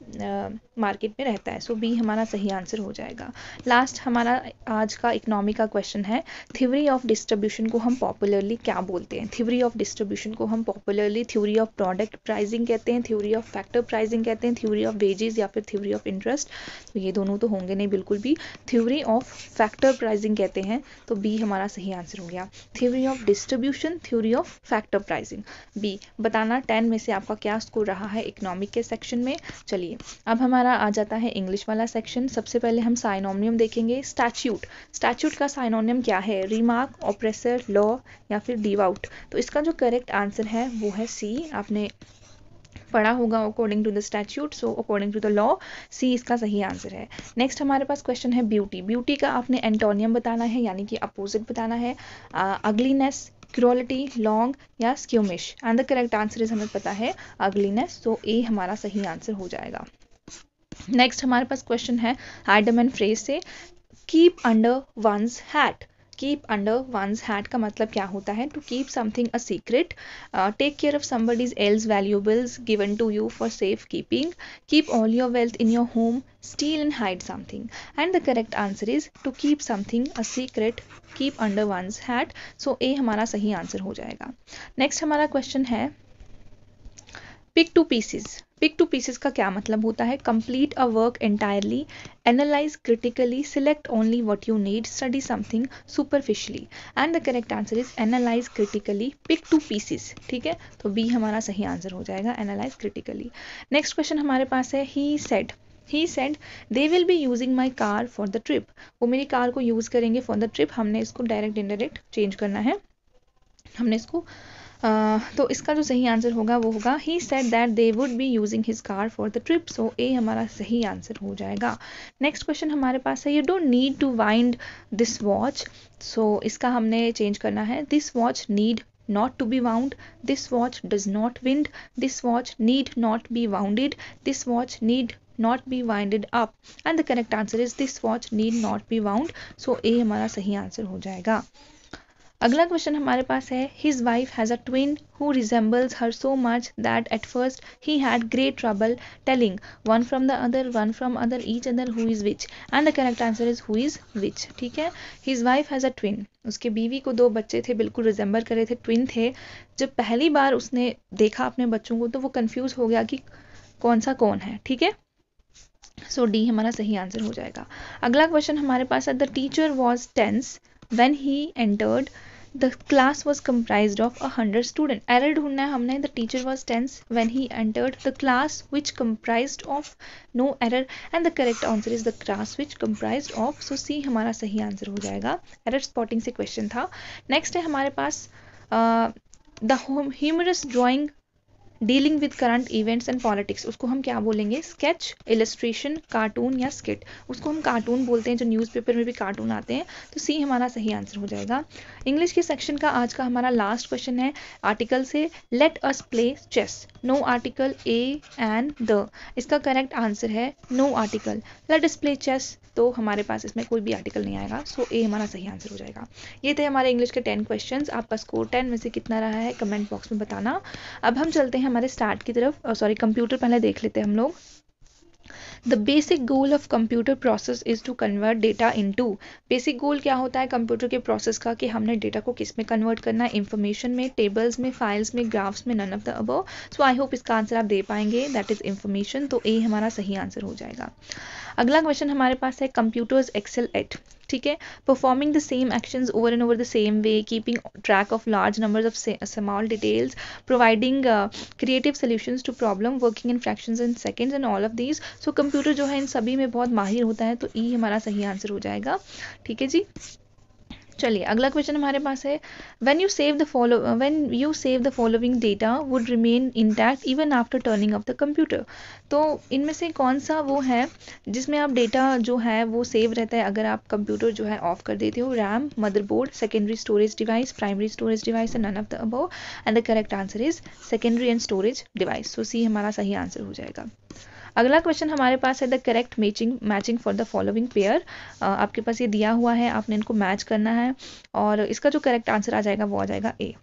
मार्केट uh, में रहता है सो so, बी हमारा सही आंसर हो जाएगा लास्ट हमारा आज का इकोनॉमी का क्वेश्चन है थ्योरी ऑफ डिस्ट्रीब्यूशन को हम पॉपुलरली क्या बोलते हैं थ्योरी ऑफ डिस्ट्रीब्यूशन को हम popularly theory of product pricing कहते हैं थ्योरी ऑफ फैक्टर प्राइजिंग कहते हैं थ्योरी ऑफ वेजेस या फिर थ्योरी ऑफ इंटरेस्ट ये दोनों तो होंगे नहीं बिल्कुल भी थ्योरी ऑफ फैक्टर प्राइजिंग कहते हैं हैं तो बी हमारा सही आंसर हो गया theory of distribution theory of factor pricing B बताना टेन में से आपका क्या स्कोर रहा है इकोनॉमिक के सेक्शन में चलिए अब हमारा आ जाता है इंग्लिश वाला सेक्शन सबसे पहले हम साइनोमियम देखेंगे स्टैच्यूट स्टैच्यूट का साइनोनियम क्या है रिमार्क ऑपरेसर लॉ या फिर डिवाउट तो इसका जो करेक्ट आंसर है वो है सी आपने पढ़ा होगा according to the statute so according to the law C इसका सही आंसर है नेक्स्ट हमारे पास क्वेश्चन है ब्यूटी ब्यूटी का आपने एंटोनियम बताना है यानी कि अपोजिट बताना है अगलीनेस क्रोलिटी लॉन्ग या squeamish and the correct answer is हमें पता है अगलीनेस सो ए हमारा सही आंसर हो जाएगा नेक्स्ट हमारे पास क्वेश्चन है आइडम एंड फ्रेज से keep under one's hat keep under one's hat का मतलब क्या होता है to keep something a secret take care of somebody's else valuables given to you for safe keeping keep all your wealth in your home steal and hide something and the correct answer is to keep something a secret keep under one's hat so A हमारा सही answer हो जाएगा next हमारा question है pick to pieces pick to pieces का क्या मतलब होता है complete a work entirely analyse critically select only what you need study something superficially and the correct answer is analyse critically pick to pieces ठीक है तो B हमारा सही आंसर हो जाएगा एनालाइज क्रिटिकली नेक्स्ट क्वेश्चन हमारे पास है he said he said they will be using my car for the trip वो मेरी कार को यूज़ करेंगे फॉर द ट्रिप हमने इसको डायरेक्ट इनडायरेक्ट चेंज करना है हमने इसको तो इसका जो सही आंसर होगा वो होगा he said that they would be using his car for the trip so A हमारा सही आंसर हो जाएगा नेक्स्ट क्वेश्चन हमारे पास है you don't need to wind this watch so इसका हमने चेंज करना है this watch need not to be wound this watch does not wind this watch need not be wounded this watch need not be winded up and the correct answer is this watch need not be wound so a हमारा सही answer हो जाएगा अगला question हमारे पास है his wife has a twin who resembles her so much that at first he had great trouble telling one from the other one from other each other who is which and the correct answer is who is which ठीक है his wife has a twin उसके बीवी को दो बच्चे थे बिल्कुल resemble कर रहे थे ट्विन थे जब पहली बार उसने देखा अपने बच्चों को तो वो कंफ्यूज हो गया कि कौन सा कौन है ठीक है सो so, डी हमारा सही आंसर हो जाएगा अगला क्वेश्चन हमारे पास है the teacher was tense when he entered the class was comprised of a hundred student error ढूंढना है हमने the teacher was tense when he entered the class which comprised of no error and the correct answer is the class which comprised of so C हमारा सही answer हो जाएगा error spotting से question था next है हमारे पास the humorous drawing dealing with current events and politics उसको हम क्या बोलेंगे स्केच इलस्ट्रेशन कार्टून या स्किट उसको हम कार्टून बोलते हैं जो न्यूज़पेपर में भी कार्टून आते हैं तो सी हमारा सही आंसर हो जाएगा इंग्लिश के सेक्शन का आज का हमारा लास्ट क्वेश्चन है आर्टिकल से let us play chess no article A and the इसका करेक्ट आंसर है no article let us play chess तो हमारे पास इसमें कोई भी आर्टिकल नहीं आएगा सो ए हमारा सही आंसर हो जाएगा ये थे हमारे इंग्लिश के टेन क्वेश्चन आपका स्कोर टेन में से कितना रहा है कमेंट बॉक्स में बताना अब हम चलते हैं हमारे स्टार्ट की तरफ सॉरी कंप्यूटर पहले देख लेते हैं हम लोग the basic goal of computer process is to convert data into basic goal क्या होता है कंप्यूटर के प्रोसेस का कि हमने डेटा को किस में कन्वर्ट करना है इन्फॉर्मेशन में टेबल्स में फाइल्स में ग्राफ्स में none of the above so I hope इसका आंसर आप दे पाएंगे दैट इज़ इन्फॉर्मेशन तो ए हमारा सही आंसर हो जाएगा अगला क्वेश्चन हमारे पास है कंप्यूटर्स एक्सेल एट ठीक है performing the same action over and over the same way keeping track of large number of small details providing creative solution to problem working in fraction in second and all of these so computer जो है इन सभी में बहुत माहिर होता है तो ई हमारा सही आंसर हो जाएगा ठीक है जी चलिए अगला क्वेश्चन हमारे पास है when you save the follow when you save the following data would remain intact even after turning off the computer तो इनमें से कौन सा वो है जिसमें आप डेटा जो है वो सेव रहता है अगर आप कंप्यूटर जो है ऑफ कर देते हो RAM motherboard secondary storage device primary storage device and none of the above and the correct answer is secondary and storage device so C हमारा सही आंसर हो जाएगा अगला क्वेश्चन हमारे पास है the correct matching matching for the following pair आपके पास ये दिया हुआ है आपने इनको मैच करना है और इसका जो करेक्ट आंसर आ जाएगा वो आ जाएगा ए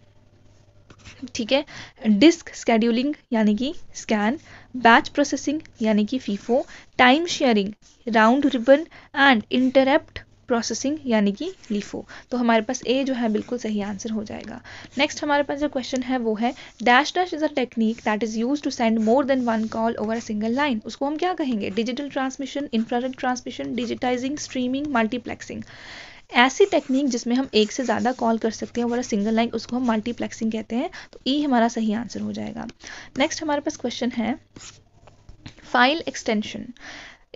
ठीक है डिस्क स्केड्यूलिंग यानी कि स्कैन बैच प्रोसेसिंग यानी कि FIFO time sharing round robin and interrupt processing यानी कि लिफो तो हमारे पास ए जो है बिल्कुल सही आंसर हो जाएगा नेक्स्ट हमारे पास जो क्वेश्चन है वो है dash dash is a technique that is use to send more than one call over a single line उसको हम क्या कहेंगे digital transmission infrared transmission digitizing streaming multiplexing ऐसी टेक्निक जिसमें हम एक से ज़्यादा कॉल कर सकते हैं वाला सिंगल लाइन उसको हम मल्टीप्लेक्सिंग कहते हैं तो ई e हमारा सही आंसर हो जाएगा नेक्स्ट हमारे पास क्वेश्चन है file extension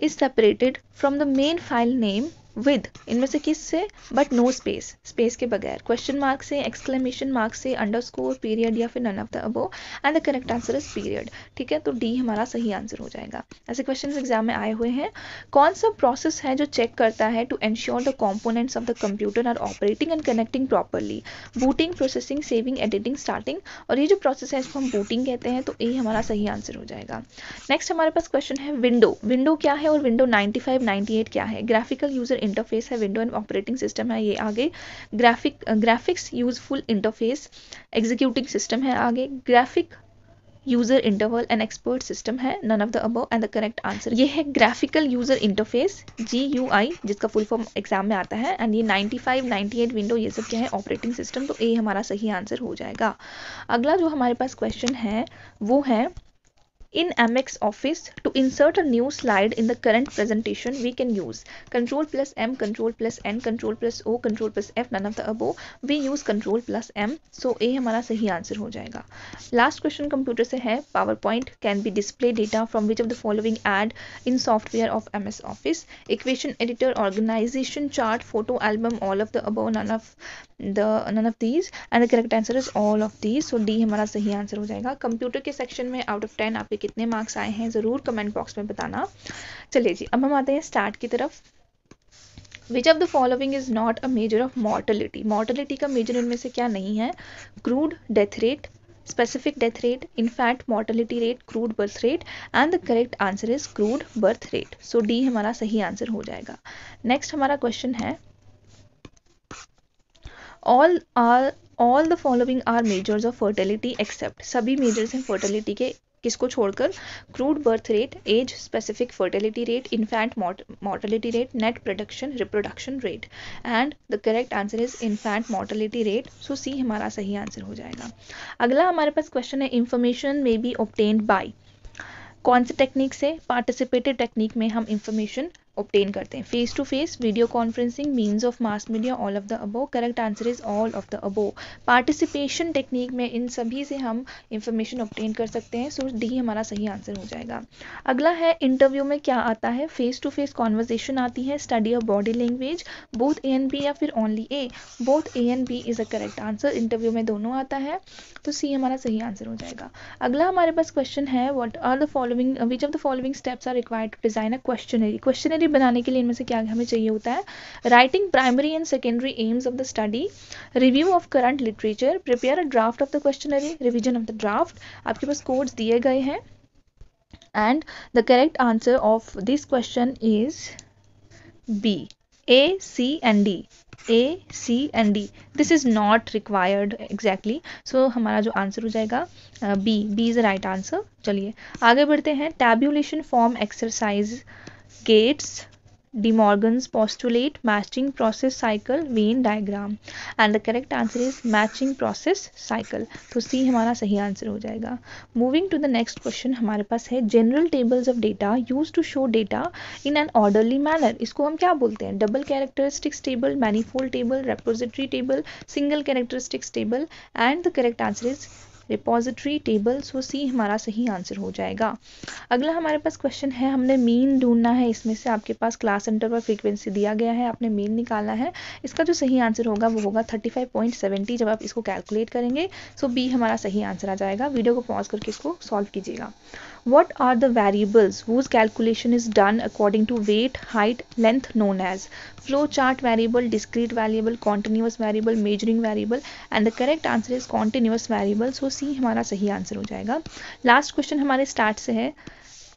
is separated from the main file name with इनमें से किस से बट नो स्पेस स्पेस के बगैर क्वेश्चन मार्क से एक्सक्लेमेशन मार्क से अंडर स्कोर पीरियड या फिर none of the above and the correct answer is period ठीक है तो डी हमारा सही आंसर हो जाएगा ऐसे क्वेश्चन एग्जाम में आए हुए हैं कौन सा प्रोसेस है जो चेक करता है to ensure the components of the computer are operating and connecting properly booting processing saving editing starting और ये जो प्रोसेस है इसको हम बूटिंग कहते हैं तो ए हमारा सही आंसर हो जाएगा नेक्स्ट हमारे पास क्वेश्चन है विंडो विंडो क्या है और विंडो 95, 98 क्या है ग्राफिकल यूजर इंटरफेस है विंडो एंड ऑपरेटिंग सिस्टम है ये आगे graphic graphics useful interface executing system है आगे graphic user interval and expert system है none of the above and the correct answer ये है graphical user interface G U I जिसका फुल फॉर्म एग्जाम में आता है एंड ये 95, 98 विंडो ये सब क्या है ऑपरेटिंग सिस्टम तो ए हमारा सही आंसर हो जाएगा अगला जो हमारे पास क्वेश्चन है वो है in Amex Office to insert a new slide in the current presentation we can use control plus M control plus N control plus O control plus F none of the above we use control plus M so A हमारा सही answer हो जाएगा last question computer से है PowerPoint can be display data from which of the following add in software of M S Office equation editor organisation chart photo album all of the above none of the none of these and the correct answer is all of these so D हमारा सही answer हो जाएगा computer के section में out of ten आपके कितने marks आए हैं ज़रूर कमेंट बॉक्स में बताना चलिए जी अब हम आते हैं स्टार्ट की तरफ which of the following is not a measure of mortality mortality का मेजर इनमें से क्या नहीं है crude death rate specific death rate infant mortality rate crude birth rate and the correct answer is crude birth rate so D हमारा सही answer हो जाएगा नेक्स्ट हमारा क्वेश्चन है all are all the following are measures of fertility except सभी measures हैं fertility के किसको छोड़कर crude birth rate age specific fertility rate infant mortality rate net production reproduction rate and the correct answer is infant mortality rate so C हमारा सही answer हो जाएगा अगला हमारे पास क्वेश्चन है information may be obtained by कौन से टेक्निक से पार्टिसिपेटिव टेक्निक में हम इंफॉर्मेशन ऑप्टेन करते हैं face to face video conferencing means of mass media all of the above correct answer is all of the above participation technique में इन सभी से हम इंफॉर्मेशन ऑप्टेन कर सकते हैं सो डी हमारा सही आंसर हो जाएगा अगला है इंटरव्यू में क्या आता है फेस टू फेस कॉन्वर्जेशन आती है study of body language both A and B या फिर only A both A and B is a correct answer interview में दोनों आता है तो सी हमारा सही आंसर हो जाएगा अगला हमारे पास क्वेश्चन है what are the following which of the following steps are required to design a questionnaire questionnaire complete बनाने के लिए इनमें से क्या हमें चाहिए होता है writing primary and secondary aims of the study review of current literature prepare a draft of the questionnaire revision of the draft आपके पास कोड्स दिए गए हैं and the correct answer of this question is B A C and D A C and D this is not required exactly so हमारा जो answer हो जाएगा B B is the right answer. चलिए आगे बढ़ते हैं tabulation form exercise Gates De Morgan's postulate matching process cycle Venn diagram and the correct answer is matching process cycle so C hamara sahi answer ho jayega moving to the next question hamare paas hai general tables of data used to show data in an orderly manner isko hum kya bolte hain double characteristics table manifold table repository table single characteristics table and the correct answer is repository table so C हमारा सही answer हो जाएगा अगला हमारे पास question है हमने mean ढूंढना है इसमें से आपके पास क्लास सेंटर पर फ्रीक्वेंसी दिया गया है आपने मीन निकालना है इसका जो सही आंसर होगा वो होगा थर्टी फाइव पॉइंट सेवेंटी जब आप इसको कैलकुलेट करेंगे सो तो बी हमारा सही आंसर आ जाएगा वीडियो को पॉज करके इसको सॉल्व कीजिएगा What are the variables whose calculation is done according to weight, height, length known as flowchart variable, discrete variable, continuous variable, measuring variable and the correct answer is continuous variable. So C हमारा सही answer हो जाएगा. Last question हमारे start से है.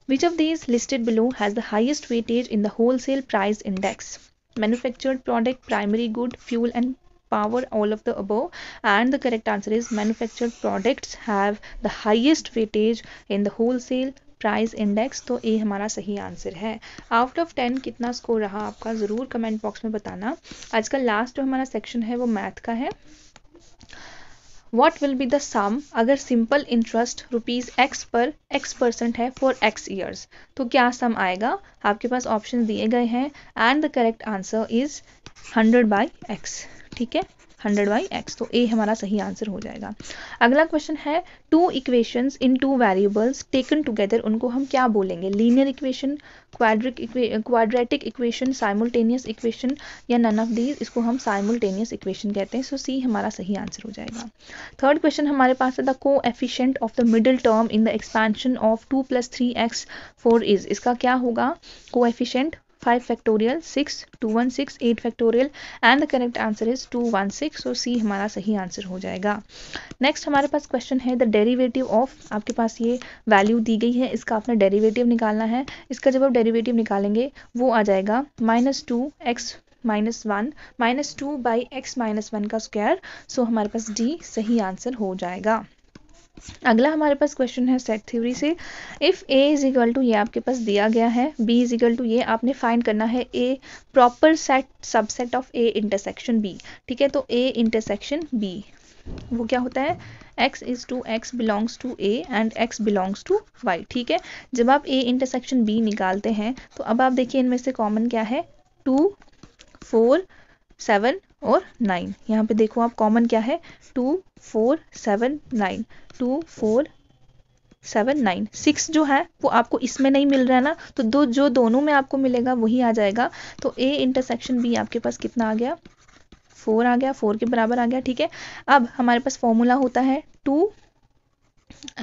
Which of these listed below has the highest weightage in the wholesale price index? Manufactured product, primary good, fuel and power all of the above and the correct answer is manufactured products have the highest weightage in the wholesale price index तो ये हमारा सही answer है out of ten कितना score रहा आपका ज़रूर comment box में बताना आज का लास्ट जो हमारा सेक्शन है वो मैथ का है what will be the sum अगर सिंपल इंटरेस्ट रुपीज़ एक्स पर एक्स परसेंट है फॉर एक्स ईयर्स तो क्या सम आएगा आपके पास ऑप्शन दिए गए हैं and the correct answer is hundred by X ठीक है हंड्रेड बाई एक्स तो ए हमारा सही आंसर हो जाएगा अगला क्वेश्चन है two equations in two variables taken together उनको हम क्या बोलेंगे linear equation quadric quadratic equation simultaneous equation या नन ऑफ दीज इसको हम साइमुलटेनियस इक्वेशन कहते हैं सो सी हमारा सही आंसर हो जाएगा थर्ड क्वेश्चन हमारे पास है the coefficient of the middle term in the expansion of two plus three x four is इसका क्या होगा coefficient 5 factorial 6 216 8 factorial and the correct answer is 216 so C हमारा सही आंसर हो जाएगा नेक्स्ट हमारे पास क्वेश्चन है द डेरिवेटिव ऑफ आपके पास ये वैल्यू दी गई है इसका आपने डेरिवेटिव निकालना है इसका जब आप डेरिवेटिव निकालेंगे वो आ जाएगा minus two x minus one minus two by x minus one का स्क्वायर सो हमारे पास डी सही आंसर हो जाएगा अगला हमारे पास क्वेश्चन है सेट थ्योरी से if A is equal to ये आपके पास दिया गया है बी इज इक्वल टू ये आपने फाइंड करना है A proper set subset of A intersection B ठीक है तो ए इंटरसेक्शन बी वो क्या होता है x is to x belongs to a and x belongs to y ठीक है जब आप a इंटरसेक्शन b निकालते हैं तो अब आप देखिए इनमें से कॉमन क्या है टू फोर सेवन और नाइन यहाँ पे देखो आप कॉमन क्या है two four seven nine two four seven nine six जो है वो आपको इसमें नहीं मिल रहा है ना तो दो जो दोनों में आपको मिलेगा वही आ जाएगा तो ए इंटरसेक्शन बी आपके पास कितना आ गया फोर आ गया फोर के बराबर आ गया ठीक है अब हमारे पास फॉर्मूला होता है टू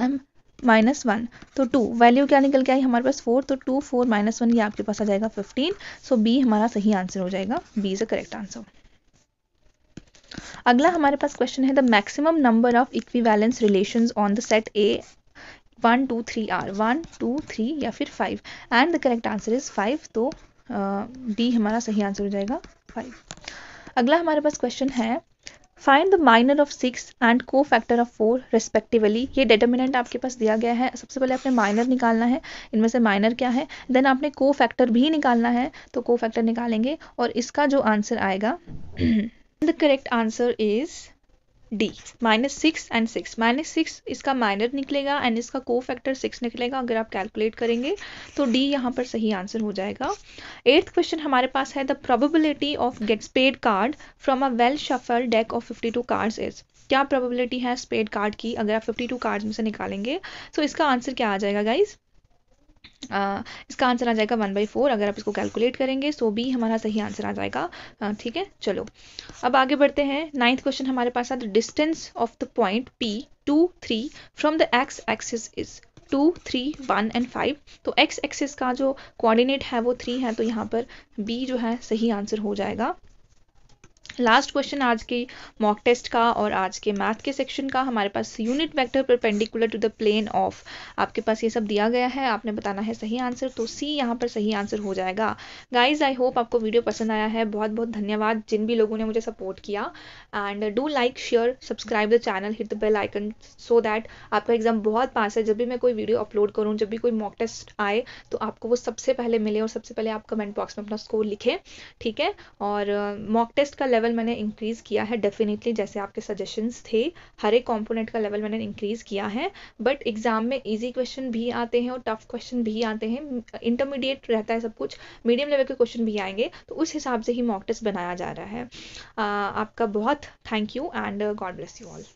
एम माइनस वन तो टू वैल्यू क्या निकल के आई हमारे पास फोर तो टू फोर माइनस वन ये आपके पास आ जाएगा फिफ्टीन सो बी हमारा सही आंसर हो जाएगा B is a correct answer अगला हमारे पास क्वेश्चन है the maximum number of equivalence relation on the set A one two three are one two three या फिर five and the correct answer is five तो uh, हमारा सही answer हो जाएगा फाइव अगला हमारे पास क्वेश्चन है find the minor of six and cofactor of four respectively ये डिटर्मिनेंट आपके पास दिया गया है सबसे पहले आपने माइनर निकालना है इनमें से माइनर क्या है देन आपने को फैक्टर भी निकालना है तो को फैक्टर निकालेंगे और इसका जो आंसर आएगा the correct answer is D minus six and six minus six इसका माइनर निकलेगा एंड इसका को फैक्टर सिक्स निकलेगा अगर आप कैलकुलेट करेंगे तो डी यहाँ पर सही आंसर हो जाएगा एट्थ क्वेश्चन हमारे पास है the probability of gets paid card from a well shuffle deck of fifty two card is क्या प्रोबेबिलिटी है स्पेड कार्ड की अगर आप फिफ्टी टू कार्ड में से निकालेंगे तो इसका आंसर क्या आ जाएगा गाइज इसका आंसर आ जाएगा वन बाई फोर अगर आप इसको कैलकुलेट करेंगे सो बी हमारा सही आंसर आ जाएगा ठीक है चलो अब आगे बढ़ते हैं नाइन्थ क्वेश्चन हमारे पास है the distance of the point P two three from the x axis is two three one and five तो एक्स एक्सिस का जो कोऑर्डिनेट है वो थ्री है तो यहाँ पर बी जो है सही आंसर हो जाएगा लास्ट क्वेश्चन आज के मॉक टेस्ट का और आज के मैथ के सेक्शन का हमारे पास unit vector perpendicular to the plane of आपके पास ये सब दिया गया है आपने बताना है सही आंसर तो सी यहाँ पर सही आंसर हो जाएगा गाइज आई होप आपको वीडियो पसंद आया है बहुत बहुत धन्यवाद जिन भी लोगों ने मुझे सपोर्ट किया and do like share subscribe the channel hit the bell icon so that आपका एग्जाम बहुत पास है जब भी मैं कोई वीडियो अपलोड करूँ जब भी कोई मॉक टेस्ट आए तो आपको वो सबसे पहले मिले और सबसे पहले आप कमेंट बॉक्स में अपना स्कोर लिखें ठीक है और मॉक टेस्ट का लेवल मैंने इंक्रीज़ किया है डेफिनेटली जैसे आपके सजेशंस थे हर एक कॉम्पोनेंट का लेवल मैंने इंक्रीज़ किया है बट एग्ज़ाम में इजी क्वेश्चन भी आते हैं और टफ क्वेश्चन भी आते हैं इंटरमीडिएट रहता है सब कुछ मीडियम लेवल के क्वेश्चन भी आएंगे तो उस हिसाब से ही मॉक टेस्ट बनाया जा रहा है आपका बहुत thank you and God bless you all